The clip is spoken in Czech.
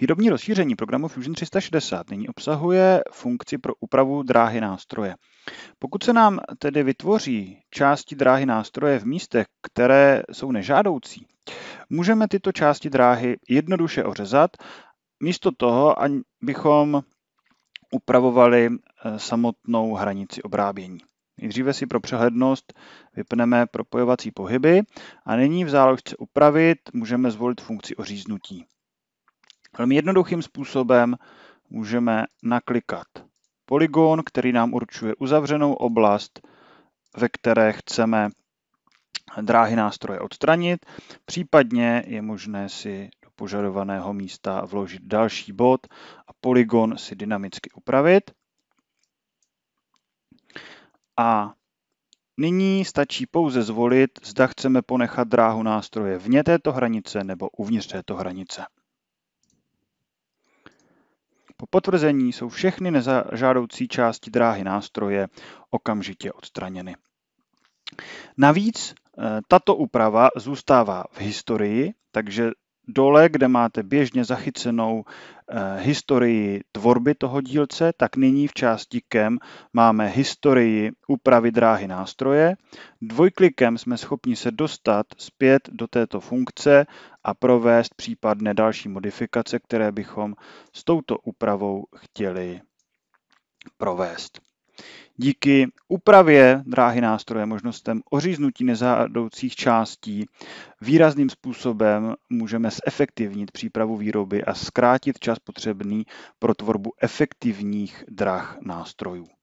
Výrobní rozšíření programu Fusion 360 nyní obsahuje funkci pro úpravu dráhy nástroje. Pokud se nám tedy vytvoří části dráhy nástroje v místech, které jsou nežádoucí, můžeme tyto části dráhy jednoduše ořezat, místo toho, bychom upravovali eh, samotnou hranici obrábění. Nejdříve si pro přehlednost vypneme propojovací pohyby a nyní v záložce upravit můžeme zvolit funkci oříznutí. Velmi jednoduchým způsobem můžeme naklikat polygon, který nám určuje uzavřenou oblast, ve které chceme dráhy nástroje odstranit, případně je možné si do požadovaného místa vložit další bod a polygon si dynamicky upravit. A nyní stačí pouze zvolit, zda chceme ponechat dráhu nástroje vně této hranice nebo uvnitř této hranice. Po potvrzení jsou všechny nezažádoucí části dráhy nástroje okamžitě odstraněny. Navíc eh, tato úprava zůstává v historii, takže dole, kde máte běžně zachycenou eh, historii tvorby toho dílce, tak nyní v části KEM máme historii úpravy dráhy nástroje. Dvojklikem jsme schopni se dostat zpět do této funkce a provést případné další modifikace, které bychom s touto úpravou chtěli provést. Díky úpravě dráhy nástroje možnostem oříznutí nezádoucích částí výrazným způsobem můžeme zefektivnit přípravu výroby a zkrátit čas potřebný pro tvorbu efektivních drah nástrojů.